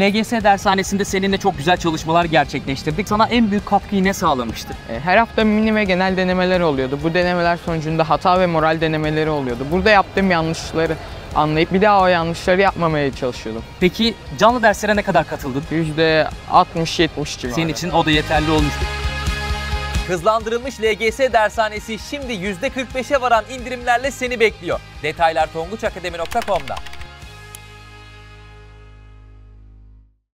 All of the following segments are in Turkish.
LGS dershanesinde seninle çok güzel çalışmalar gerçekleştirdik. Sana en büyük katkıyı ne sağlamıştır? E, her hafta mini ve genel denemeler oluyordu. Bu denemeler sonucunda hata ve moral denemeleri oluyordu. Burada yaptığım yanlışları anlayıp bir daha o yanlışları yapmamaya çalışıyordum. Peki canlı derslere ne kadar katıldın? %60-70 civarı. Senin için o da yeterli olmuştu. Hızlandırılmış LGS dershanesi şimdi %45'e varan indirimlerle seni bekliyor. Detaylar tonguçakademi.com'da.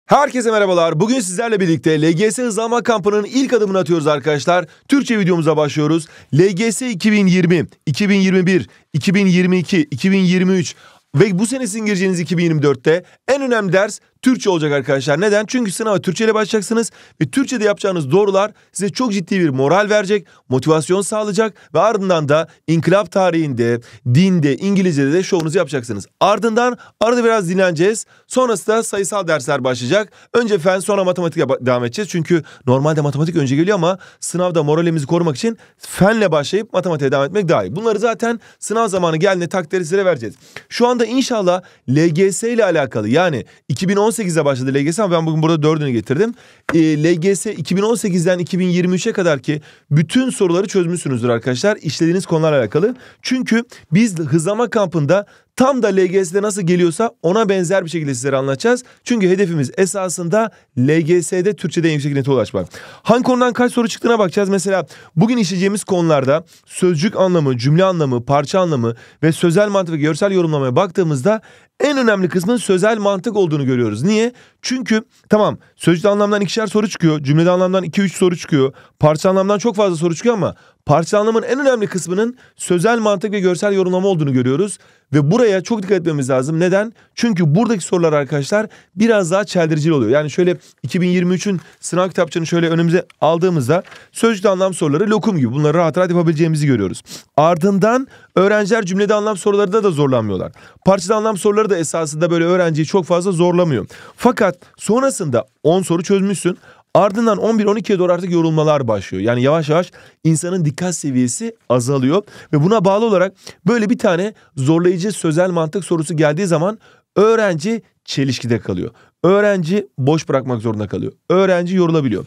Herkese merhabalar. Bugün sizlerle birlikte LGS hızlanma kampının ilk adımını atıyoruz arkadaşlar. Türkçe videomuza başlıyoruz. LGS 2020, 2021, 2022, 2023 ve bu sene gireceğiniz 2024'te en önemli ders Türkçe olacak arkadaşlar. Neden? Çünkü sınava Türkçe ile başlayacaksınız ve Türkçe'de yapacağınız doğrular size çok ciddi bir moral verecek, motivasyon sağlayacak ve ardından da inkılap tarihinde, dinde, İngilizce'de de şovunuzu yapacaksınız. Ardından arada biraz dinleneceğiz. Sonrasında sayısal dersler başlayacak. Önce fen sonra matematik devam edeceğiz. Çünkü normalde matematik önce geliyor ama sınavda moralimizi korumak için fenle başlayıp matematiğe devam etmek daha iyi. Bunları zaten sınav zamanı geldiğinde takdiri size vereceğiz. Şu anda inşallah LGS ile alakalı yani 2018 2018'de başladı LGS ama ben bugün burada 4'ünü getirdim. E, LGS 2018'den 2023'e kadar ki bütün soruları çözmüşsünüzdür arkadaşlar. İşlediğiniz konularla alakalı. Çünkü biz hızlama kampında Tam da LGS'de nasıl geliyorsa ona benzer bir şekilde sizlere anlatacağız. Çünkü hedefimiz esasında LGS'de Türkçe'de yüksek nete ulaşmak. Hangi konudan kaç soru çıktığına bakacağız. Mesela bugün işleyeceğimiz konularda sözcük anlamı, cümle anlamı, parça anlamı ve sözel mantık ve görsel yorumlamaya baktığımızda en önemli kısmın sözel mantık olduğunu görüyoruz. Niye? Çünkü tamam sözcükte anlamdan ikişer soru çıkıyor. Cümlede anlamdan iki üç soru çıkıyor. Parça anlamdan çok fazla soru çıkıyor ama parçalanmanın en önemli kısmının sözel mantık ve görsel yorumlama olduğunu görüyoruz. Ve buraya çok dikkat etmemiz lazım. Neden? Çünkü buradaki sorular arkadaşlar biraz daha çeldirici oluyor. Yani şöyle 2023'ün sınav kitapçığını şöyle önümüze aldığımızda sözcükte anlam soruları lokum gibi. Bunları rahat rahat yapabileceğimizi görüyoruz. Ardından öğrenciler cümlede anlam sorularında da zorlanmıyorlar. Parçada anlam soruları da esasında böyle öğrenciyi çok fazla zorlamıyor. Fakat sonrasında 10 soru çözmüşsün. Ardından 11-12'ye doğru artık yorulmalar başlıyor. Yani yavaş yavaş insanın dikkat seviyesi azalıyor ve buna bağlı olarak böyle bir tane zorlayıcı sözel mantık sorusu geldiği zaman öğrenci çelişkide kalıyor. Öğrenci boş bırakmak zorunda kalıyor. Öğrenci yorulabiliyor.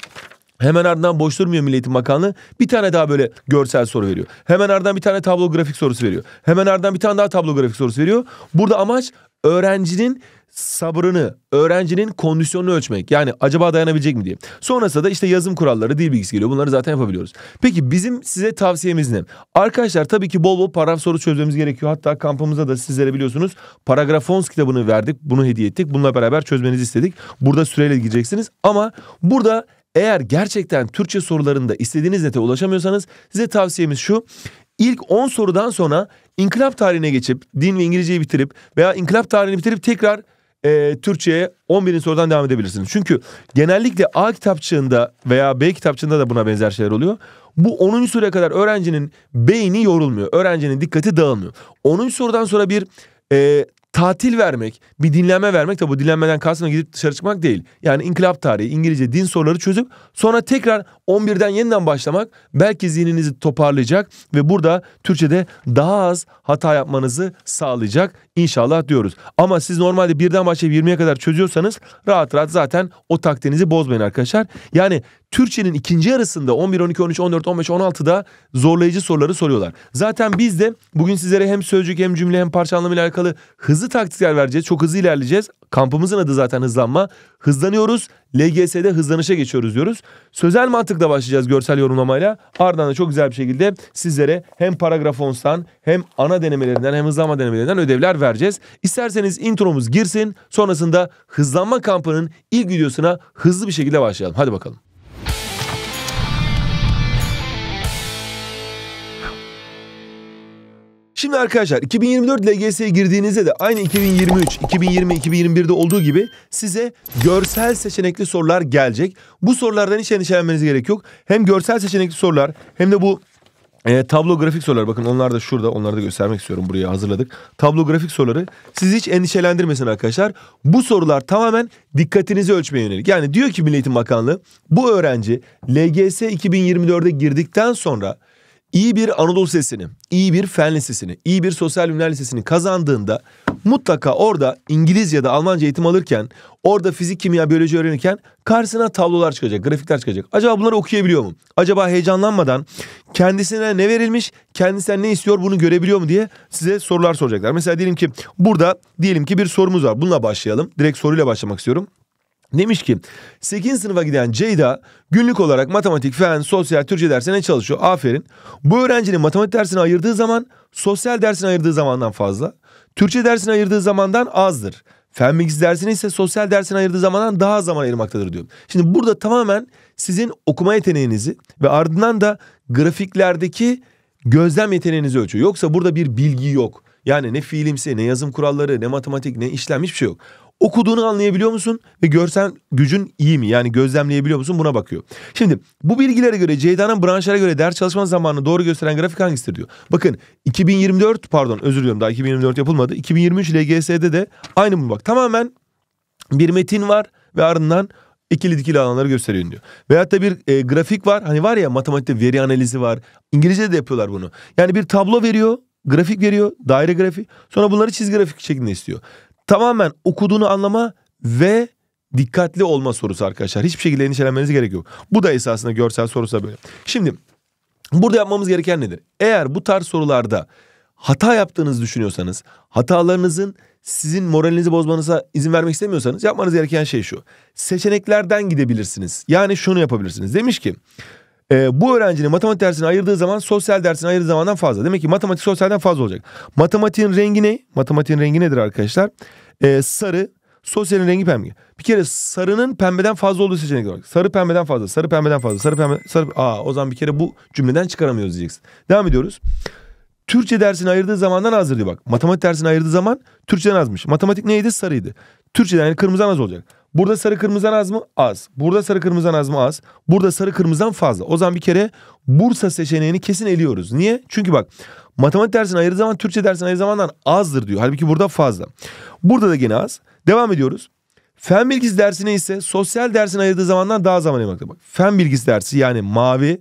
Hemen ardından boş durmuyor Milli Eğitim Bakanlığı. Bir tane daha böyle görsel soru veriyor. Hemen ardından bir tane tablo grafik sorusu veriyor. Hemen ardından bir tane daha tablo grafik sorusu veriyor. Burada amaç öğrencinin sabrını, öğrencinin kondisyonunu ölçmek. Yani acaba dayanabilecek mi diye. Sonrasında da işte yazım kuralları, dil bilgisi geliyor. Bunları zaten yapabiliyoruz. Peki bizim size tavsiyemiz ne? Arkadaşlar tabii ki bol bol paragraf soru çözmemiz gerekiyor. Hatta kampımıza da sizlere biliyorsunuz paragraf 10 kitabını verdik. Bunu hediye ettik. Bununla beraber çözmenizi istedik. Burada süreyle gideceksiniz. Ama burada eğer gerçekten Türkçe sorularında istediğiniz nete ulaşamıyorsanız size tavsiyemiz şu ilk 10 sorudan sonra inkılap tarihine geçip din ve İngilizceyi bitirip veya inkılap tarihini bitirip tekrar e, Türkçe'ye 11. sorudan devam edebilirsiniz. Çünkü genellikle A kitapçığında veya B kitapçığında da buna benzer şeyler oluyor. Bu 10. soruya kadar öğrencinin beyni yorulmuyor. Öğrencinin dikkati dağılmıyor. 10. sorudan sonra bir e, tatil vermek, bir dinlenme vermek tabi bu dinlenmeden kastım gidip dışarı çıkmak değil. Yani inkılap tarihi, İngilizce, din soruları çözüp sonra tekrar 11'den yeniden başlamak belki zihninizi toparlayacak ve burada Türkçe'de daha az hata yapmanızı sağlayacak inşallah diyoruz. Ama siz normalde birden başlayıp 20'ye kadar çözüyorsanız rahat rahat zaten o taktiğinizi bozmayın arkadaşlar. Yani Türkçenin ikinci yarısında 11, 12, 13, 14, 15, 16'da zorlayıcı soruları soruyorlar. Zaten biz de bugün sizlere hem sözcük hem cümle hem parça anlamıyla alakalı hızlı taktikler vereceğiz. Çok hızlı ilerleyeceğiz. Kampımızın adı zaten hızlanma. Hızlanıyoruz. LGS'de hızlanışa geçiyoruz diyoruz. Sözel mantıkla başlayacağız görsel yorumlamayla. Ardından da çok güzel bir şekilde sizlere hem paragraf onstan, hem ana denemelerinden hem hızlanma denemelerinden ödevler vereceğiz. İsterseniz intromuz girsin. Sonrasında hızlanma kampının ilk videosuna hızlı bir şekilde başlayalım. Hadi bakalım. Şimdi arkadaşlar 2024 LGS'ye girdiğinizde de aynı 2023, 2020, 2021'de olduğu gibi size görsel seçenekli sorular gelecek. Bu sorulardan hiç endişelenmeniz gerek yok. Hem görsel seçenekli sorular hem de bu e, tablo grafik sorular bakın onlar da şurada onları da göstermek istiyorum buraya hazırladık. Tablo grafik soruları sizi hiç endişelendirmesin arkadaşlar. Bu sorular tamamen dikkatinizi ölçmeye yönelik. Yani diyor ki Milli Eğitim Bakanlığı bu öğrenci LGS 2024'e girdikten sonra iyi bir Anadolu Lisesi'ni, iyi bir Fen Lisesi'ni, iyi bir Sosyal Bilimler Lisesi'ni kazandığında mutlaka orada İngilizce ya da Almanca eğitim alırken, orada fizik, kimya, biyoloji öğrenirken karşısına tablolar çıkacak, grafikler çıkacak. Acaba bunları okuyabiliyor mu? Acaba heyecanlanmadan kendisine ne verilmiş, kendisinden ne istiyor bunu görebiliyor mu diye size sorular soracaklar. Mesela diyelim ki burada diyelim ki bir sorumuz var. Bununla başlayalım. Direkt soruyla başlamak istiyorum. Demiş ki 8. sınıfa giden Ceyda günlük olarak matematik, fen, sosyal, Türkçe dersine çalışıyor. Aferin. Bu öğrencinin matematik dersine ayırdığı zaman sosyal dersine ayırdığı zamandan fazla. Türkçe dersine ayırdığı zamandan azdır. Fen bilgisi dersine ise sosyal dersine ayırdığı zamandan daha zaman ayırmaktadır diyor. Şimdi burada tamamen sizin okuma yeteneğinizi ve ardından da grafiklerdeki gözlem yeteneğinizi ölçüyor. Yoksa burada bir bilgi yok. Yani ne fiilimsi, ne yazım kuralları, ne matematik, ne işlem hiçbir şey yok okuduğunu anlayabiliyor musun ve görsel gücün iyi mi? Yani gözlemleyebiliyor musun? Buna bakıyor. Şimdi bu bilgilere göre Ceyda'nın branşlara göre ders çalışma zamanını doğru gösteren grafik hangisidir diyor. Bakın 2024 pardon özür diliyorum daha 2024 yapılmadı. 2023 LGS'de de aynı bu bak. Tamamen bir metin var ve ardından ikili dikili alanları gösteriyor diyor. Veyahut da bir e, grafik var. Hani var ya matematikte veri analizi var. İngilizce'de de yapıyorlar bunu. Yani bir tablo veriyor grafik veriyor. Daire grafiği. Sonra bunları çizgi grafik şeklinde istiyor tamamen okuduğunu anlama ve dikkatli olma sorusu arkadaşlar. Hiçbir şekilde endişelenmeniz gerek yok. Bu da esasında görsel sorusu böyle. Şimdi burada yapmamız gereken nedir? Eğer bu tarz sorularda hata yaptığınızı düşünüyorsanız, hatalarınızın sizin moralinizi bozmanıza izin vermek istemiyorsanız yapmanız gereken şey şu. Seçeneklerden gidebilirsiniz. Yani şunu yapabilirsiniz. Demiş ki e, bu öğrencinin matematik dersini ayırdığı zaman sosyal dersini ayırdığı zamandan fazla. Demek ki matematik sosyalden fazla olacak. Matematiğin rengi ne? Matematiğin rengi nedir arkadaşlar? E, sarı, sosyalin rengi pembe. Bir kere sarının pembeden fazla olduğu seçenek olarak. Sarı pembeden fazla, sarı pembeden fazla, sarı pembe, sarı... Aa o zaman bir kere bu cümleden çıkaramıyoruz diyeceksin. Devam ediyoruz. Türkçe dersini ayırdığı zamandan azdır diyor bak. Matematik dersini ayırdığı zaman Türkçeden azmış. Matematik neydi? Sarıydı. Türkçeden yani kırmızıdan az olacak. Burada sarı kırmızıdan az mı? Az. Burada sarı kırmızıdan az mı? Az. Burada sarı kırmızıdan fazla. O zaman bir kere Bursa seçeneğini kesin eliyoruz. Niye? Çünkü bak matematik dersin ayrı zaman Türkçe dersin ayrı zamandan azdır diyor. Halbuki burada fazla. Burada da gene az. Devam ediyoruz. Fen bilgisi dersine ise sosyal dersin ayırdığı zamandan daha zaman ayırmakta. Bak fen bilgisi dersi yani mavi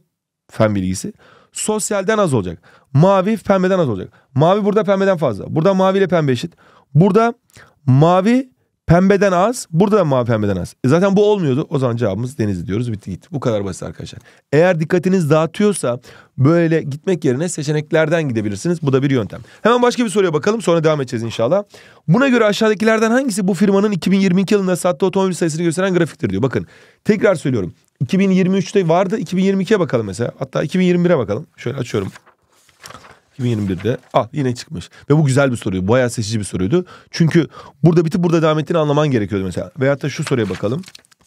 fen bilgisi sosyalden az olacak. Mavi pembeden az olacak. Mavi burada pembeden fazla. Burada mavi ile pembe eşit. Burada mavi Pembeden az. Burada da mavi pembeden az. E zaten bu olmuyordu. O zaman cevabımız deniz diyoruz. Bitti gitti. Bu kadar basit arkadaşlar. Eğer dikkatiniz dağıtıyorsa böyle gitmek yerine seçeneklerden gidebilirsiniz. Bu da bir yöntem. Hemen başka bir soruya bakalım. Sonra devam edeceğiz inşallah. Buna göre aşağıdakilerden hangisi bu firmanın 2022 yılında sattığı otomobil sayısını gösteren grafiktir diyor. Bakın tekrar söylüyorum. 2023'te vardı. 2022'ye bakalım mesela. Hatta 2021'e bakalım. Şöyle açıyorum. 2021'de. Ah yine çıkmış. Ve bu güzel bir soruydu. Bayağı seçici bir soruydu. Çünkü burada bitip burada devam ettiğini anlaman gerekiyordu mesela. Veyahut da şu soruya bakalım.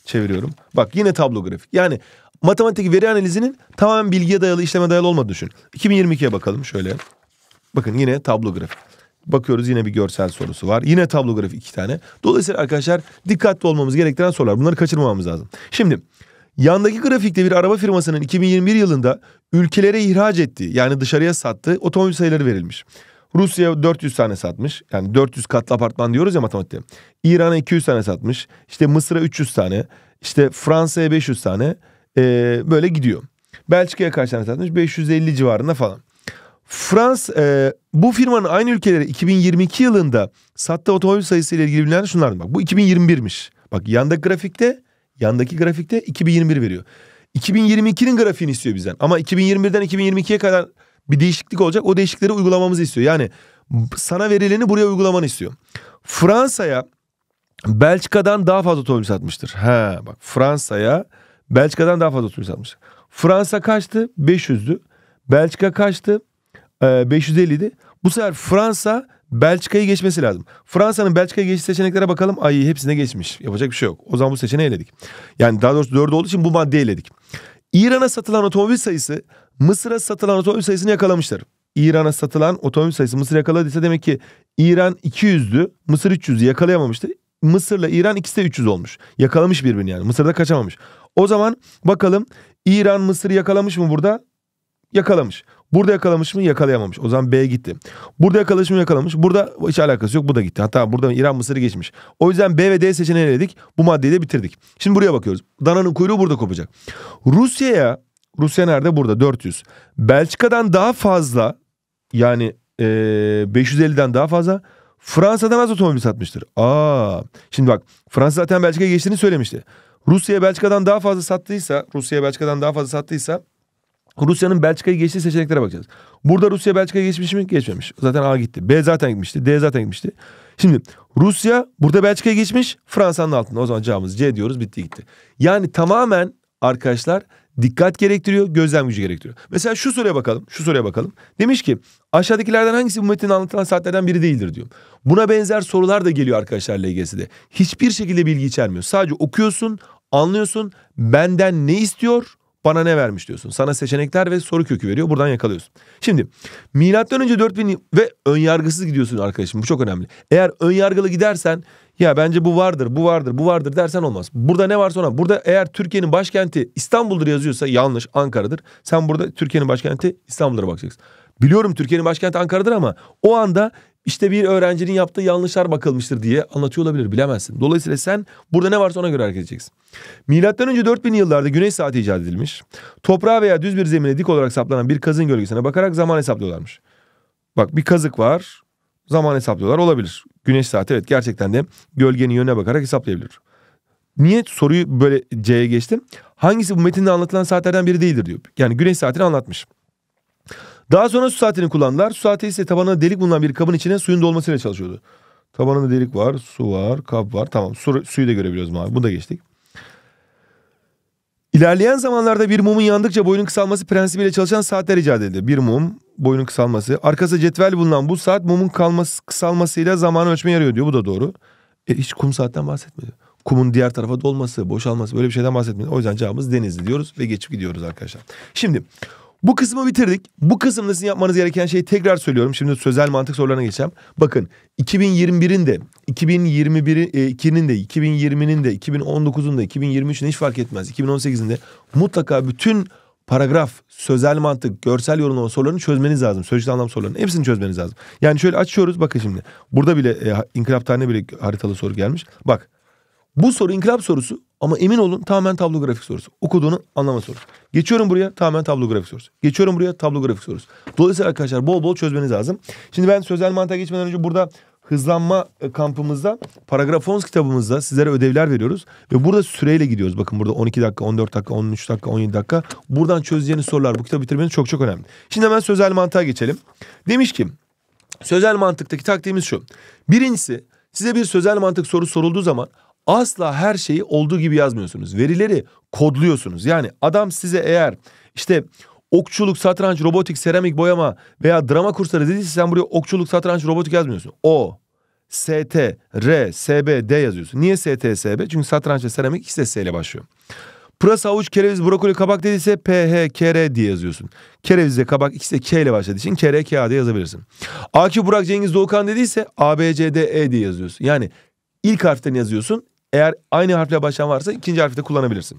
Çeviriyorum. Bak yine tablo grafik. Yani matematik veri analizinin tamamen bilgiye dayalı, işleme dayalı olmadığını düşün. 2022'ye bakalım şöyle. Bakın yine tablo grafik. Bakıyoruz yine bir görsel sorusu var. Yine tablo grafik iki tane. Dolayısıyla arkadaşlar dikkatli olmamız gerektiren sorular. Bunları kaçırmamamız lazım. Şimdi Yandaki grafikte bir araba firmasının 2021 yılında ülkelere ihraç ettiği yani dışarıya sattığı otomobil sayıları verilmiş. Rusya 400 tane satmış. Yani 400 katlı apartman diyoruz ya matematikte. İran'a 200 tane satmış. İşte Mısır'a 300 tane. İşte Fransa'ya 500 tane. Ee, böyle gidiyor. Belçika'ya kaç tane satmış? 550 civarında falan. Fransa e, bu firmanın aynı ülkelere 2022 yılında sattığı otomobil sayısı ile ilgili bilinenler şunlar. Bak bu 2021'miş. Bak yandaki grafikte Yandaki grafikte 2021 veriyor. 2022'nin grafiğini istiyor bizden. Ama 2021'den 2022'ye kadar bir değişiklik olacak. O değişiklikleri uygulamamızı istiyor. Yani sana verileni buraya uygulamanı istiyor. Fransa'ya Belçika'dan daha fazla otobüs satmıştır. He bak Fransa'ya Belçika'dan daha fazla otobüs satmıştır. Fransa kaçtı? 500'dü. Belçika kaçtı? Ee, 550'di. Bu sefer Fransa Belçika'yı geçmesi lazım. Fransa'nın Belçika'yı geçiş seçeneklere bakalım. Ay hepsine geçmiş. Yapacak bir şey yok. O zaman bu seçeneği eledik. Yani daha doğrusu dördü olduğu için bu maddeyi eledik. İran'a satılan otomobil sayısı Mısır'a satılan otomobil sayısını yakalamışlar. İran'a satılan otomobil sayısı Mısır yakaladıysa demek ki İran 200'dü, Mısır 300'ü yakalayamamıştı. Mısır'la İran ikisi de 300 olmuş. Yakalamış birbirini yani. Mısır'da kaçamamış. O zaman bakalım İran Mısır'ı yakalamış mı burada? Yakalamış. Burada yakalamış mı? Yakalayamamış. O zaman B gitti. Burada yakalamış mı? Yakalamış. Burada hiç alakası yok. Bu da gitti. Hatta burada İran Mısır'ı geçmiş. O yüzden B ve D seçeneğini eledik. Bu maddeyi de bitirdik. Şimdi buraya bakıyoruz. Dana'nın kuyruğu burada kopacak. Rusya'ya Rusya nerede? Burada 400. Belçika'dan daha fazla yani e, 550'den daha fazla Fransa'dan az otomobil satmıştır. Aa. Şimdi bak Fransa zaten Belçika'ya geçtiğini söylemişti. Rusya Belçika'dan daha fazla sattıysa, Rusya Belçika'dan daha fazla sattıysa Rusya'nın Belçika'yı geçtiği seçeneklere bakacağız. Burada Rusya Belçika'yı geçmiş mi? Geçmemiş. Zaten A gitti. B zaten gitmişti. D zaten gitmişti. Şimdi Rusya burada Belçika'yı geçmiş. Fransa'nın altında. O zaman cevabımız C diyoruz. Bitti gitti. Yani tamamen arkadaşlar dikkat gerektiriyor, gözlem gücü gerektiriyor. Mesela şu soruya bakalım, şu soruya bakalım. Demiş ki aşağıdakilerden hangisi bu metnin anlatılan saatlerden biri değildir diyor. Buna benzer sorular da geliyor arkadaşlar LGS'de. Hiçbir şekilde bilgi içermiyor. Sadece okuyorsun, anlıyorsun benden ne istiyor bana ne vermiş diyorsun. Sana seçenekler ve soru kökü veriyor. Buradan yakalıyorsun. Şimdi milattan önce 4000 ve ön yargısız gidiyorsun arkadaşım. Bu çok önemli. Eğer ön yargılı gidersen ya bence bu vardır, bu vardır, bu vardır dersen olmaz. Burada ne var sonra? Burada eğer Türkiye'nin başkenti İstanbul'dur yazıyorsa yanlış Ankara'dır. Sen burada Türkiye'nin başkenti İstanbul'a bakacaksın. Biliyorum Türkiye'nin başkenti Ankara'dır ama o anda işte bir öğrencinin yaptığı yanlışlar bakılmıştır diye anlatıyor olabilir bilemezsin. Dolayısıyla sen burada ne varsa ona göre hareket edeceksin. Milattan önce 4000 yıllarda güneş saati icat edilmiş. Toprağa veya düz bir zemine dik olarak saplanan bir kazın gölgesine bakarak zaman hesaplıyorlarmış. Bak bir kazık var. Zaman hesaplıyorlar olabilir. Güneş saati evet gerçekten de gölgenin yönüne bakarak hesaplayabilir. Niye soruyu böyle C'ye geçtim? Hangisi bu metinde anlatılan saatlerden biri değildir diyor. Yani güneş saatini anlatmış. Daha sonra su saatini kullandılar. Su saati ise tabanına delik bulunan bir kabın içine suyun dolmasıyla çalışıyordu. Tabanında delik var, su var, kap var. Tamam su, suyu da görebiliyoruz mavi. Bunu da geçtik. İlerleyen zamanlarda bir mumun yandıkça boyunun kısalması prensibiyle çalışan saatler icat edildi. Bir mum, boyunun kısalması. Arkası cetvel bulunan bu saat mumun kalması, kısalmasıyla zamanı ölçmeye yarıyor diyor. Bu da doğru. E, hiç kum saatten bahsetmedi. Kumun diğer tarafa dolması, boşalması böyle bir şeyden bahsetmedi. O yüzden cevabımız denizli diyoruz ve geçip gidiyoruz arkadaşlar. Şimdi bu kısmı bitirdik. Bu kısımda sizin yapmanız gereken şeyi tekrar söylüyorum. Şimdi sözel mantık sorularına geçeceğim. Bakın 2021'in de 2021'in e, de 2020'nin de 2019'un da 2023'ün hiç fark etmez. 2018'in de mutlaka bütün paragraf, sözel mantık, görsel yorumlama sorularını çözmeniz lazım. Sözcükte anlam sorularını hepsini çözmeniz lazım. Yani şöyle açıyoruz bakın şimdi. Burada bile e, inkılap tane bile haritalı soru gelmiş. Bak bu soru inkılap sorusu ama emin olun tamamen tablo grafik sorusu. Okuduğunu anlama sorusu. Geçiyorum buraya tamamen tablo grafik sorusu. Geçiyorum buraya tablo grafik sorusu. Dolayısıyla arkadaşlar bol bol çözmeniz lazım. Şimdi ben sözel mantığa geçmeden önce burada hızlanma e, kampımızda paragraf 10 kitabımızda sizlere ödevler veriyoruz. Ve burada süreyle gidiyoruz. Bakın burada 12 dakika, 14 dakika, 13 dakika, 17 dakika. Buradan çözeceğiniz sorular bu kitabı bitirmeniz çok çok önemli. Şimdi hemen sözel mantığa geçelim. Demiş ki sözel mantıktaki taktiğimiz şu. Birincisi size bir sözel mantık soru sorulduğu zaman asla her şeyi olduğu gibi yazmıyorsunuz. Verileri kodluyorsunuz. Yani adam size eğer işte okçuluk, satranç, robotik, seramik, boyama veya drama kursları dediyse sen buraya okçuluk, satranç, robotik yazmıyorsun. O, T R, S B D yazıyorsun. Niye T S B? Çünkü satranç ve seramik ikisi de S ile başlıyor. Pırasa, avuç, kereviz, brokoli, kabak dediyse P, H, K, R diye yazıyorsun. Kerevizle kabak ikisi de K ile başladığı için K, R, K, A diye yazabilirsin. AQ, Burak, Cengiz, Doğukan dediyse A, B, C, D, E diye yazıyorsun. Yani ilk harften yazıyorsun. Eğer aynı harfle başlayan varsa ikinci harfi de kullanabilirsin.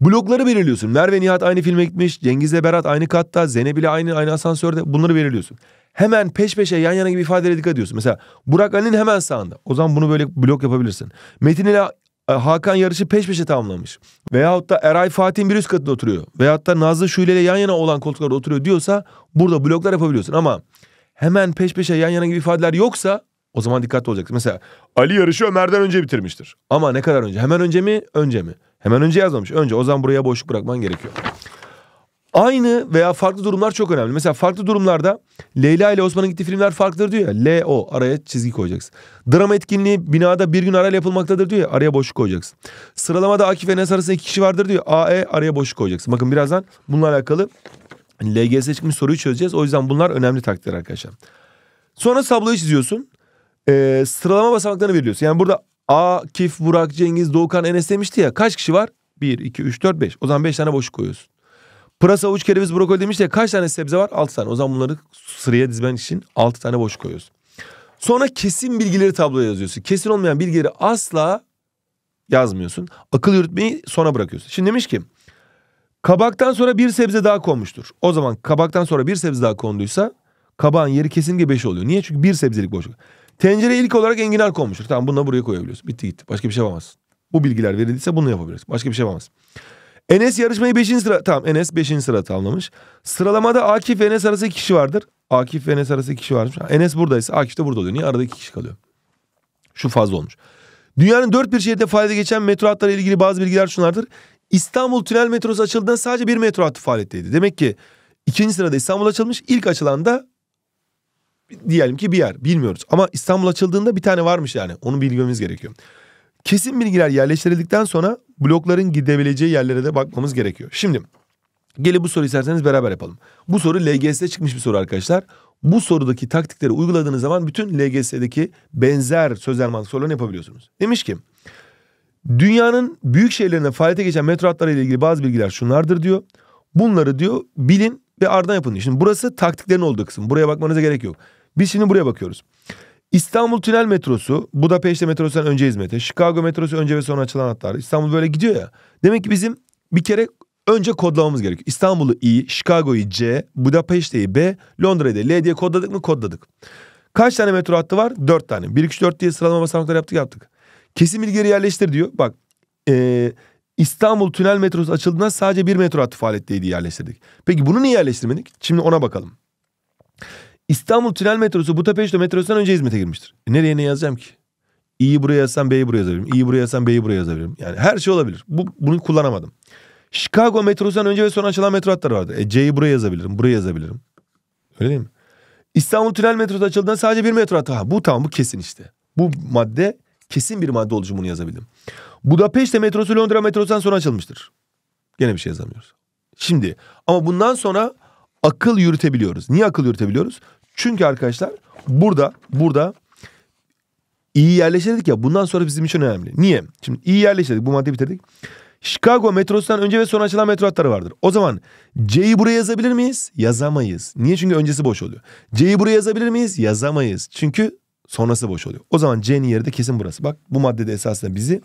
Blokları belirliyorsun. Merve Nihat aynı filme gitmiş. Cengiz ile Berat aynı katta. Zeynep ile aynı, aynı asansörde. Bunları belirliyorsun. Hemen peş peşe yan yana gibi ifadelere dikkat ediyorsun. Mesela Burak Ali'nin hemen sağında. O zaman bunu böyle blok yapabilirsin. Metin ile e, Hakan yarışı peş peşe tamamlamış. Veyahut da Eray Fatih'in bir üst katında oturuyor. Veyahut da Nazlı Şule ile yan yana olan koltuklarda oturuyor diyorsa burada bloklar yapabiliyorsun. Ama hemen peş peşe yan yana gibi ifadeler yoksa o zaman dikkatli olacaksın. Mesela Ali yarışı Ömer'den önce bitirmiştir. Ama ne kadar önce? Hemen önce mi? Önce mi? Hemen önce yazmamış. Önce. O zaman buraya boşluk bırakman gerekiyor. Aynı veya farklı durumlar çok önemli. Mesela farklı durumlarda Leyla ile Osman'ın gittiği filmler farklıdır diyor ya. L-O araya çizgi koyacaksın. Drama etkinliği binada bir gün arayla yapılmaktadır diyor ya. Araya boşluk koyacaksın. Sıralamada Akif Enes arasında iki kişi vardır diyor. A-E araya boşluk koyacaksın. Bakın birazdan bununla alakalı LGS çıkmış soruyu çözeceğiz. O yüzden bunlar önemli taktikler arkadaşlar. Sonra tabloyu çiziyorsun e, sıralama basamaklarını veriyorsun. Yani burada Akif, Burak, Cengiz, Doğukan, Enes demişti ya. Kaç kişi var? 1, 2, 3, 4, 5. O zaman 5 tane boşluk koyuyorsun. Pırasa, avuç, kereviz, brokoli demişti ya. Kaç tane sebze var? 6 tane. O zaman bunları sıraya dizmen için 6 tane boş koyuyorsun. Sonra kesin bilgileri tabloya yazıyorsun. Kesin olmayan bilgileri asla yazmıyorsun. Akıl yürütmeyi sona bırakıyorsun. Şimdi demiş ki kabaktan sonra bir sebze daha konmuştur. O zaman kabaktan sonra bir sebze daha konduysa kabağın yeri kesinlikle 5 oluyor. Niye? Çünkü bir sebzelik boşluk. Tencereye ilk olarak enginar konmuştur. Tamam bunu da buraya koyabiliyorsun. Bitti gitti. Başka bir şey yapamazsın. Bu bilgiler verildiyse bunu yapabiliriz Başka bir şey yapamaz Enes yarışmayı 5. sıra tamam Enes 5. sıra tamamlamış. Sıralamada Akif ve Enes arası kişi vardır. Akif ve Enes arası kişi varmış. Enes buradaysa Akif de burada oluyor. Niye aradaki kişi kalıyor? Şu fazla olmuş. Dünyanın dört bir şehirde faaliyete geçen metro hatları ilgili bazı bilgiler şunlardır. İstanbul Tünel metrosu açıldığında sadece bir metro hattı faaliyetteydi. Demek ki ikinci sırada İstanbul açılmış. ilk açılan da diyelim ki bir yer bilmiyoruz. Ama İstanbul açıldığında bir tane varmış yani onu bilmemiz gerekiyor. Kesin bilgiler yerleştirildikten sonra blokların gidebileceği yerlere de bakmamız gerekiyor. Şimdi gelip bu soruyu isterseniz beraber yapalım. Bu soru LGS'de çıkmış bir soru arkadaşlar. Bu sorudaki taktikleri uyguladığınız zaman bütün LGS'deki benzer sözel mantık sorularını yapabiliyorsunuz. Demiş ki dünyanın büyük şehirlerine faaliyete geçen metro hatları ile ilgili bazı bilgiler şunlardır diyor. Bunları diyor bilin ve ardından yapın. diyor. Şimdi burası taktiklerin olduğu kısım. Buraya bakmanıza gerek yok. Biz şimdi buraya bakıyoruz. İstanbul Tünel Metrosu, Budapeşte Metrosu'dan önce hizmete, Chicago Metrosu önce ve sonra açılan hatlar. İstanbul böyle gidiyor ya. Demek ki bizim bir kere önce kodlamamız gerekiyor. İstanbul'u İ, Chicago'yu C, Budapeşte'yi B, Londra'yı da L diye kodladık mı? Kodladık. Kaç tane metro hattı var? Dört tane. 1, 2, 4 diye sıralama basamakları yaptık yaptık. Kesim bilgileri yerleştir diyor. Bak ee, İstanbul Tünel Metrosu açıldığında sadece bir metro hattı faaliyetteydi yerleştirdik. Peki bunu niye yerleştirmedik? Şimdi ona bakalım. İstanbul Tünel Metrosu Budapeşte metrosundan önce hizmete girmiştir. E nereye ne yazacağım ki? İyi buraya yazsam B'yi buraya yazabilirim. İyi buraya yazsam B'yi buraya yazabilirim. Yani her şey olabilir. Bu, bunu kullanamadım. Chicago metrosundan önce ve sonra açılan metro hatları vardı. E C'yi buraya yazabilirim. Buraya yazabilirim. Öyle değil mi? İstanbul Tünel Metrosu açıldığında sadece bir metro hattı. Ha, bu tamam bu kesin işte. Bu madde kesin bir madde olucu bunu yazabildim. Budapeşte metrosu Londra metrosundan sonra açılmıştır. Gene bir şey yazamıyoruz. Şimdi ama bundan sonra akıl yürütebiliyoruz. Niye akıl yürütebiliyoruz? Çünkü arkadaşlar burada burada iyi yerleşirdik ya bundan sonra bizim için önemli. Niye? Şimdi iyi yerleşirdik. bu maddeyi bitirdik. Chicago metrosundan önce ve sonra açılan metro hatları vardır. O zaman C'yi buraya yazabilir miyiz? Yazamayız. Niye? Çünkü öncesi boş oluyor. C'yi buraya yazabilir miyiz? Yazamayız. Çünkü sonrası boş oluyor. O zaman C'nin yeri de kesin burası. Bak bu maddede esasında bizi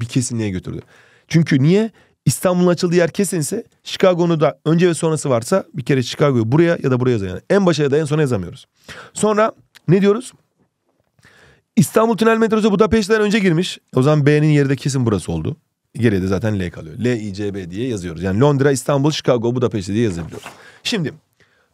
bir kesinliğe götürdü. Çünkü niye? İstanbul'un açıldığı yer kesinse Chicago'nu da önce ve sonrası varsa bir kere Chicago'yu buraya ya da buraya yazan. Yani en başa ya da en sona yazamıyoruz. Sonra ne diyoruz? İstanbul Tünel Metrosu Budapest'ten önce girmiş. O zaman B'nin yeri de kesin burası oldu. Geriye de zaten L kalıyor. L, I, C, B diye yazıyoruz. Yani Londra, İstanbul, Chicago, Budapest diye yazabiliyoruz. Şimdi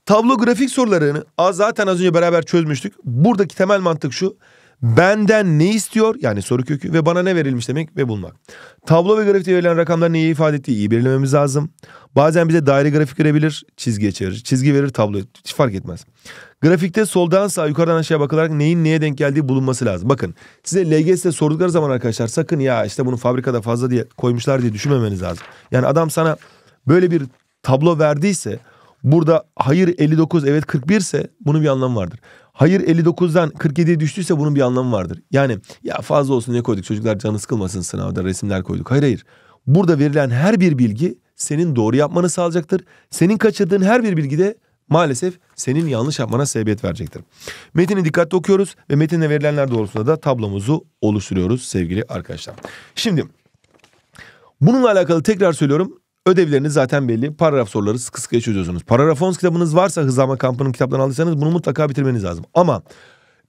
tablo grafik sorularını zaten az önce beraber çözmüştük. Buradaki temel mantık şu. Benden ne istiyor? Yani soru kökü ve bana ne verilmiş demek ve bulmak. Tablo ve grafikte verilen rakamların neyi ifade ettiği iyi belirlememiz lazım. Bazen bize daire grafik verebilir, çizgi çevirir. Çizgi verir, tablo hiç fark etmez. Grafikte soldan sağa, yukarıdan aşağıya bakılarak neyin neye denk geldiği bulunması lazım. Bakın size LGS'de sordukları zaman arkadaşlar sakın ya işte bunu fabrikada fazla diye koymuşlar diye düşünmemeniz lazım. Yani adam sana böyle bir tablo verdiyse burada hayır 59 evet 41 ise bunun bir anlamı vardır. Hayır 59'dan 47'ye düştüyse bunun bir anlamı vardır. Yani ya fazla olsun ne koyduk çocuklar canı sıkılmasın sınavda resimler koyduk. Hayır hayır. Burada verilen her bir bilgi senin doğru yapmanı sağlayacaktır. Senin kaçırdığın her bir bilgi de maalesef senin yanlış yapmana sebebiyet verecektir. Metini dikkatli okuyoruz ve metinle verilenler doğrultusunda da tablomuzu oluşturuyoruz sevgili arkadaşlar. Şimdi bununla alakalı tekrar söylüyorum Ödevleriniz zaten belli. Paragraf soruları sıkı sıkıya çözüyorsunuz. Paragraf kitabınız varsa Hızlama Kampı'nın kitaplarını aldıysanız bunu mutlaka bitirmeniz lazım. Ama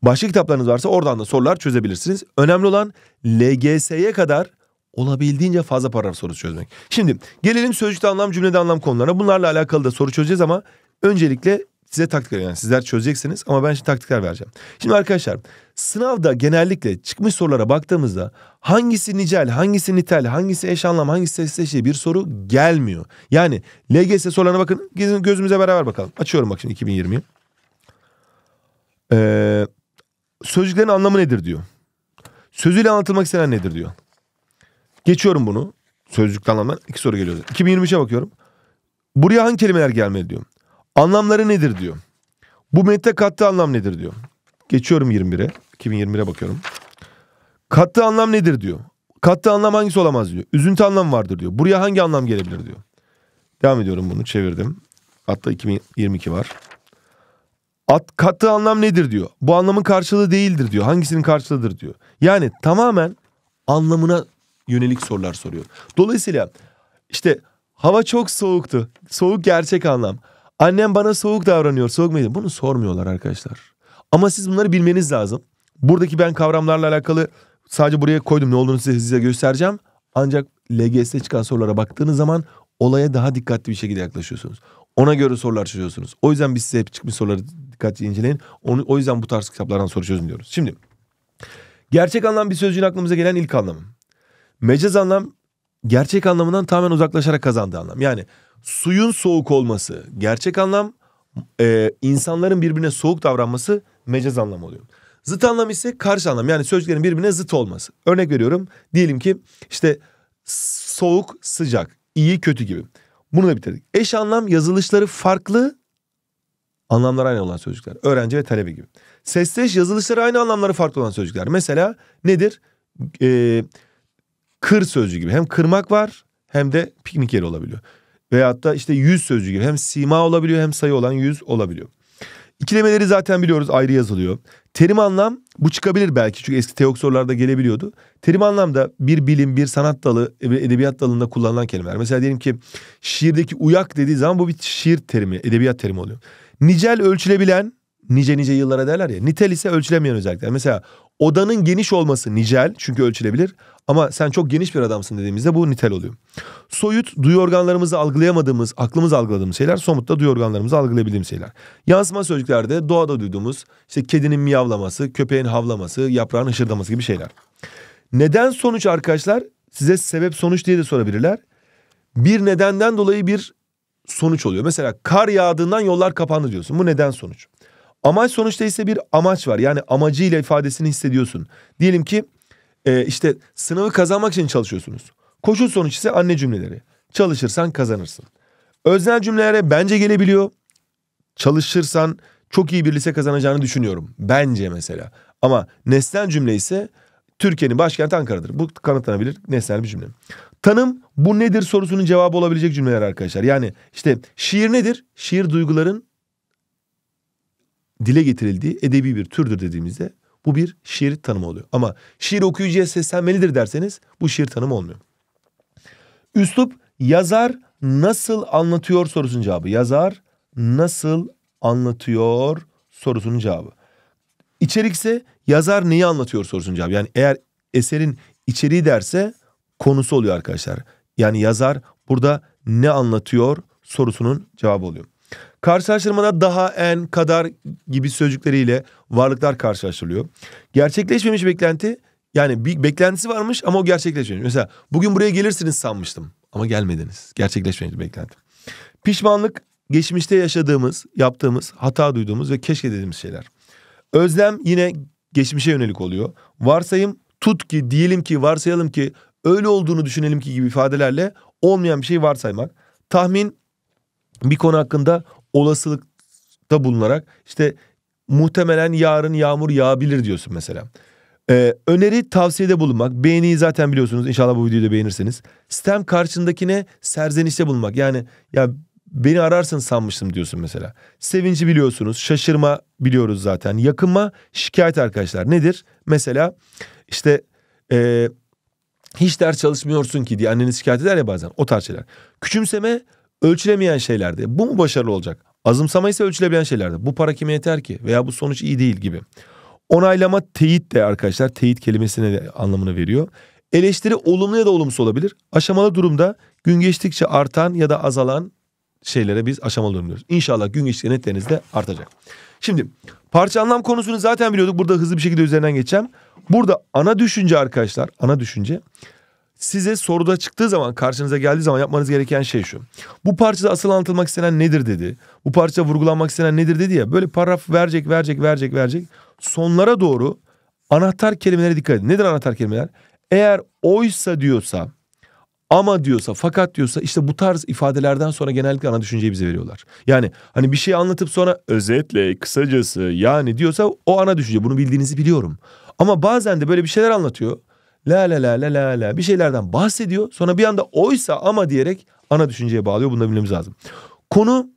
başka kitaplarınız varsa oradan da sorular çözebilirsiniz. Önemli olan LGS'ye kadar olabildiğince fazla paragraf sorusu çözmek. Şimdi gelelim sözcükte anlam, cümlede anlam konularına. Bunlarla alakalı da soru çözeceğiz ama öncelikle Size taktikler Yani sizler çözeceksiniz ama ben şimdi taktikler vereceğim. Şimdi arkadaşlar sınavda genellikle çıkmış sorulara baktığımızda hangisi nicel, hangisi nitel, hangisi eş anlam, hangisi eşleşici şey bir soru gelmiyor. Yani LGS sorularına bakın gözümüze beraber bakalım. Açıyorum bak şimdi 2020'yi. Ee, sözcüklerin anlamı nedir diyor. Sözüyle anlatılmak istenen nedir diyor. Geçiyorum bunu. Sözcükle anlamdan iki soru geliyor. 2023'e bakıyorum. Buraya hangi kelimeler gelmeli diyor. Anlamları nedir diyor. Bu metne kattığı anlam nedir diyor. Geçiyorum 21'e. 2021'e bakıyorum. Kattığı anlam nedir diyor. Kattığı anlam hangisi olamaz diyor. Üzüntü anlam vardır diyor. Buraya hangi anlam gelebilir diyor. Devam ediyorum bunu çevirdim. Hatta 2022 var. At, kattığı anlam nedir diyor. Bu anlamın karşılığı değildir diyor. Hangisinin karşılığıdır diyor. Yani tamamen anlamına yönelik sorular soruyor. Dolayısıyla işte hava çok soğuktu. Soğuk gerçek anlam. Annem bana soğuk davranıyor. Soğuk muydu? Bunu sormuyorlar arkadaşlar. Ama siz bunları bilmeniz lazım. Buradaki ben kavramlarla alakalı sadece buraya koydum. Ne olduğunu size, size göstereceğim. Ancak LGS'de çıkan sorulara baktığınız zaman olaya daha dikkatli bir şekilde yaklaşıyorsunuz. Ona göre sorular çözüyorsunuz. O yüzden biz size hep çıkmış soruları dikkatli inceleyin. Onu, o yüzden bu tarz kitaplardan soru çözün diyoruz. Şimdi gerçek anlam bir sözcüğün aklımıza gelen ilk anlamı. Mecaz anlam gerçek anlamından tamamen uzaklaşarak kazandığı anlam. Yani suyun soğuk olması gerçek anlam, e, insanların birbirine soğuk davranması mecaz anlam oluyor. Zıt anlam ise karşı anlam yani sözcüklerin birbirine zıt olması. Örnek veriyorum diyelim ki işte soğuk sıcak, iyi kötü gibi. Bunu da bitirdik. Eş anlam yazılışları farklı anlamlar aynı olan sözcükler. Öğrenci ve talebe gibi. Sesleş yazılışları aynı anlamları farklı olan sözcükler. Mesela nedir? Eee kır sözcüğü gibi hem kırmak var hem de piknik yeri olabiliyor. Veyahut da işte yüz sözcüğü gibi hem sima olabiliyor hem sayı olan yüz olabiliyor. İkilemeleri zaten biliyoruz ayrı yazılıyor. Terim anlam bu çıkabilir belki çünkü eski teoksorlarda gelebiliyordu. Terim anlamda bir bilim, bir sanat dalı, bir edebiyat dalında kullanılan kelimeler. Mesela diyelim ki şiirdeki uyak dediği zaman bu bir şiir terimi, edebiyat terimi oluyor. Nicel ölçülebilen nice nice yıllara derler ya. Nitel ise ölçülemeyen özellikler. Mesela odanın geniş olması nicel çünkü ölçülebilir. Ama sen çok geniş bir adamsın dediğimizde bu nitel oluyor. Soyut duyu organlarımızı algılayamadığımız, aklımız algıladığımız şeyler, somutta duyu organlarımızı algılayabildiğimiz şeyler. Yansıma sözcüklerde doğada duyduğumuz işte kedinin miyavlaması, köpeğin havlaması, yaprağın hışırdaması gibi şeyler. Neden sonuç arkadaşlar? Size sebep sonuç diye de sorabilirler. Bir nedenden dolayı bir sonuç oluyor. Mesela kar yağdığından yollar kapandı diyorsun. Bu neden sonuç. Amaç sonuçta ise bir amaç var. Yani amacıyla ifadesini hissediyorsun. Diyelim ki e, işte sınavı kazanmak için çalışıyorsunuz. Koşul sonuç ise anne cümleleri. Çalışırsan kazanırsın. Öznel cümlelere bence gelebiliyor. Çalışırsan çok iyi bir lise kazanacağını düşünüyorum. Bence mesela. Ama nesnel cümle ise Türkiye'nin başkenti Ankara'dır. Bu kanıtlanabilir nesnel bir cümle. Tanım bu nedir sorusunun cevabı olabilecek cümleler arkadaşlar. Yani işte şiir nedir? Şiir duyguların dile getirildiği edebi bir türdür dediğimizde bu bir şiir tanımı oluyor. Ama şiir okuyucuya seslenmelidir derseniz bu şiir tanımı olmuyor. Üslup yazar nasıl anlatıyor sorusunun cevabı. Yazar nasıl anlatıyor sorusunun cevabı. İçerik ise yazar neyi anlatıyor sorusunun cevabı. Yani eğer eserin içeriği derse konusu oluyor arkadaşlar. Yani yazar burada ne anlatıyor sorusunun cevabı oluyor. Karşılaştırmada daha en kadar gibi sözcükleriyle varlıklar karşılaştırılıyor. Gerçekleşmemiş beklenti yani bir beklentisi varmış ama o gerçekleşmemiş. Mesela bugün buraya gelirsiniz sanmıştım ama gelmediniz. Gerçekleşmemiş beklenti. Pişmanlık geçmişte yaşadığımız, yaptığımız, hata duyduğumuz ve keşke dediğimiz şeyler. Özlem yine geçmişe yönelik oluyor. Varsayım tut ki, diyelim ki, varsayalım ki, öyle olduğunu düşünelim ki gibi ifadelerle olmayan bir şey varsaymak. Tahmin bir konu hakkında olasılıkta bulunarak işte muhtemelen yarın yağmur yağabilir diyorsun mesela. Ee, öneri tavsiyede bulunmak. Beğeniyi zaten biliyorsunuz. İnşallah bu videoyu da beğenirseniz. Sistem karşındakine serzenişte bulunmak. Yani ya beni ararsın sanmıştım diyorsun mesela. Sevinci biliyorsunuz. Şaşırma biliyoruz zaten. Yakınma şikayet arkadaşlar. Nedir? Mesela işte e, hiç ders çalışmıyorsun ki diye anneniz şikayet eder ya bazen. O tarz şeyler. Küçümseme ölçülemeyen şeylerde bu mu başarılı olacak? Azımsama ise ölçülebilen şeylerde bu para kime yeter ki veya bu sonuç iyi değil gibi. Onaylama teyit de arkadaşlar teyit kelimesine de anlamını veriyor. Eleştiri olumlu ya da olumsuz olabilir. Aşamalı durumda gün geçtikçe artan ya da azalan şeylere biz aşamalı durum diyoruz. İnşallah gün geçtikçe netleriniz de artacak. Şimdi parça anlam konusunu zaten biliyorduk. Burada hızlı bir şekilde üzerinden geçeceğim. Burada ana düşünce arkadaşlar ana düşünce size soruda çıktığı zaman karşınıza geldiği zaman yapmanız gereken şey şu. Bu parçada asıl anlatılmak istenen nedir dedi. Bu parça vurgulanmak istenen nedir dedi ya. Böyle paragraf verecek verecek verecek verecek. Sonlara doğru anahtar kelimelere dikkat edin. Nedir anahtar kelimeler? Eğer oysa diyorsa ama diyorsa fakat diyorsa işte bu tarz ifadelerden sonra genellikle ana düşünceyi bize veriyorlar. Yani hani bir şey anlatıp sonra özetle kısacası yani diyorsa o ana düşünce bunu bildiğinizi biliyorum. Ama bazen de böyle bir şeyler anlatıyor la la la la la la bir şeylerden bahsediyor. Sonra bir anda oysa ama diyerek ana düşünceye bağlıyor. Bunu da bilmemiz lazım. Konu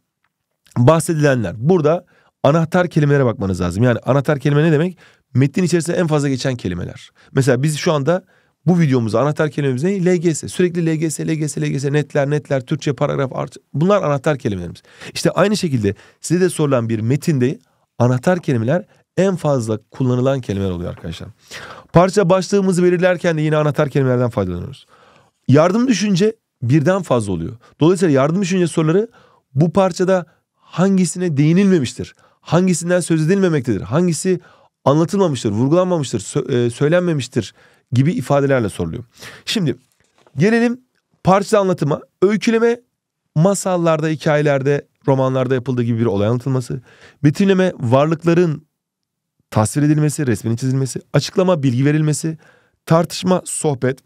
bahsedilenler. Burada anahtar kelimelere bakmanız lazım. Yani anahtar kelime ne demek? Metnin içerisinde en fazla geçen kelimeler. Mesela biz şu anda bu videomuzda anahtar kelimemiz ne? LGS. Sürekli LGS, LGS, LGS, netler, netler, Türkçe, paragraf, art. Bunlar anahtar kelimelerimiz. İşte aynı şekilde size de sorulan bir metinde anahtar kelimeler en fazla kullanılan kelimeler oluyor arkadaşlar. Parça başlığımızı belirlerken de yine anahtar kelimelerden faydalanıyoruz. Yardım düşünce birden fazla oluyor. Dolayısıyla yardım düşünce soruları bu parçada hangisine değinilmemiştir? Hangisinden söz edilmemektedir? Hangisi anlatılmamıştır, vurgulanmamıştır, e, söylenmemiştir gibi ifadelerle soruluyor. Şimdi gelelim parça anlatıma. Öyküleme masallarda, hikayelerde, romanlarda yapıldığı gibi bir olay anlatılması. Betimleme varlıkların tasvir edilmesi, resminin çizilmesi, açıklama, bilgi verilmesi, tartışma, sohbet,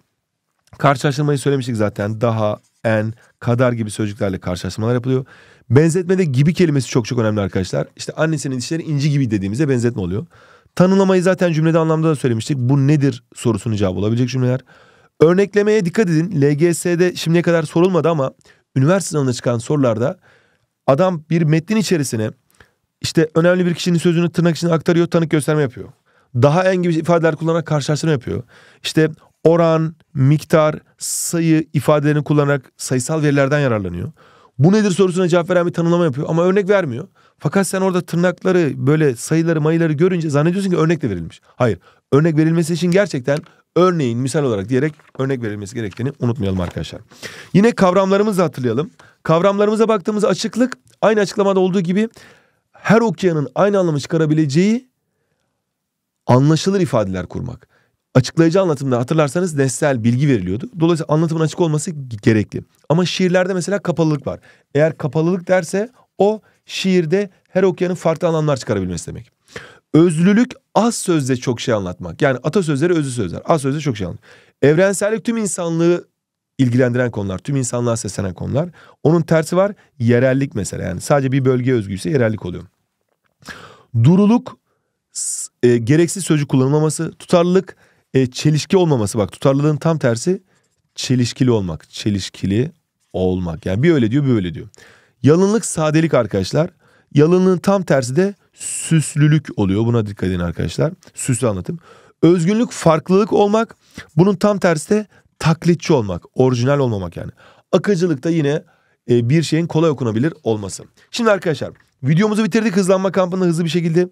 karşılaştırmayı söylemiştik zaten. Daha, en, kadar gibi sözcüklerle karşılaştırmalar yapılıyor. Benzetmede gibi kelimesi çok çok önemli arkadaşlar. İşte annesinin dişleri inci gibi dediğimizde benzetme oluyor. Tanımlamayı zaten cümlede anlamda da söylemiştik. Bu nedir sorusunun cevabı olabilecek cümleler. Örneklemeye dikkat edin. LGS'de şimdiye kadar sorulmadı ama üniversite sınavına çıkan sorularda adam bir metnin içerisine işte önemli bir kişinin sözünü tırnak içinde aktarıyor, tanık gösterme yapıyor. Daha en gibi ifadeler kullanarak karşılaştırma yapıyor. İşte oran, miktar, sayı ifadelerini kullanarak sayısal verilerden yararlanıyor. Bu nedir sorusuna cevap veren bir tanımlama yapıyor ama örnek vermiyor. Fakat sen orada tırnakları, böyle sayıları, mayıları görünce zannediyorsun ki örnek de verilmiş. Hayır. Örnek verilmesi için gerçekten örneğin misal olarak diyerek örnek verilmesi gerektiğini unutmayalım arkadaşlar. Yine kavramlarımızı hatırlayalım. Kavramlarımıza baktığımız açıklık aynı açıklamada olduğu gibi her okuyanın aynı anlamı çıkarabileceği anlaşılır ifadeler kurmak. Açıklayıcı anlatımda hatırlarsanız nesnel bilgi veriliyordu. Dolayısıyla anlatımın açık olması gerekli. Ama şiirlerde mesela kapalılık var. Eğer kapalılık derse o şiirde her okuyanın farklı anlamlar çıkarabilmesi demek. Özlülük az sözde çok şey anlatmak. Yani atasözleri özlü sözler. Az sözde çok şey anlatmak. Evrensellik tüm insanlığı ilgilendiren konular, tüm insanlığa seslenen konular. Onun tersi var yerellik mesela yani sadece bir bölgeye özgüyse yerellik oluyor. Duruluk, e, gereksiz sözcük kullanılmaması, tutarlılık, e, çelişki olmaması. Bak tutarlılığın tam tersi çelişkili olmak, çelişkili olmak. Yani bir öyle diyor bir öyle diyor. Yalınlık, sadelik arkadaşlar. Yalınlığın tam tersi de süslülük oluyor. Buna dikkat edin arkadaşlar. Süslü anlatım. Özgünlük, farklılık olmak. Bunun tam tersi de taklitçi olmak, orijinal olmamak yani. Akıcılıkta yine e, bir şeyin kolay okunabilir olması. Şimdi arkadaşlar videomuzu bitirdik hızlanma kampında hızlı bir şekilde.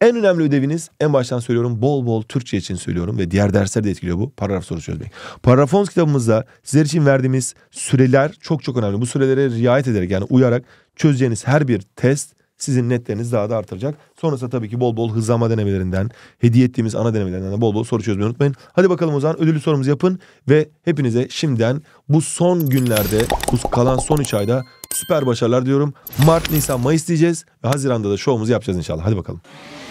En önemli ödeviniz en baştan söylüyorum bol bol Türkçe için söylüyorum ve diğer dersler de etkiliyor bu paragraf sorusu çözmek. Paragrafons kitabımızda sizler için verdiğimiz süreler çok çok önemli. Bu sürelere riayet ederek yani uyarak çözeceğiniz her bir test sizin netleriniz daha da artıracak. Sonrasında tabii ki bol bol hızlanma denemelerinden, hediye ettiğimiz ana denemelerinden de bol bol soru çözmeyi unutmayın. Hadi bakalım o zaman ödüllü sorumuzu yapın ve hepinize şimdiden bu son günlerde, bu kalan son 3 ayda süper başarılar diyorum. Mart, Nisan, Mayıs diyeceğiz ve Haziran'da da şovumuzu yapacağız inşallah. Hadi bakalım.